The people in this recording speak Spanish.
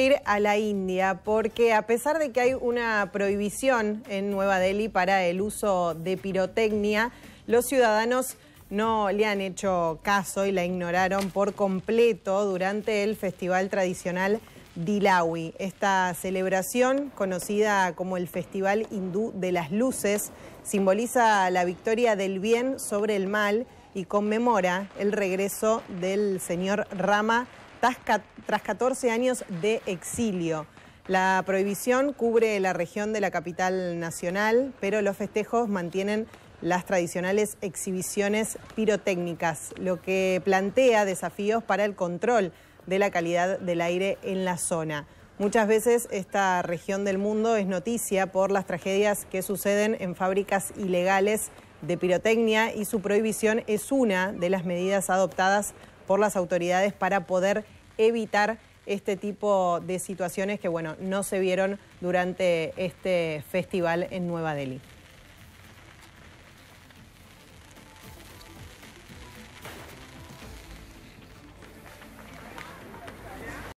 ir a la India, porque a pesar de que hay una prohibición en Nueva Delhi para el uso de pirotecnia, los ciudadanos no le han hecho caso y la ignoraron por completo durante el festival tradicional Dilawi. Esta celebración, conocida como el Festival Hindú de las Luces, simboliza la victoria del bien sobre el mal y conmemora el regreso del señor Rama tras 14 años de exilio. La prohibición cubre la región de la capital nacional, pero los festejos mantienen las tradicionales exhibiciones pirotécnicas, lo que plantea desafíos para el control de la calidad del aire en la zona. Muchas veces esta región del mundo es noticia por las tragedias que suceden en fábricas ilegales de pirotecnia y su prohibición es una de las medidas adoptadas por las autoridades para poder evitar este tipo de situaciones que, bueno, no se vieron durante este festival en Nueva Delhi.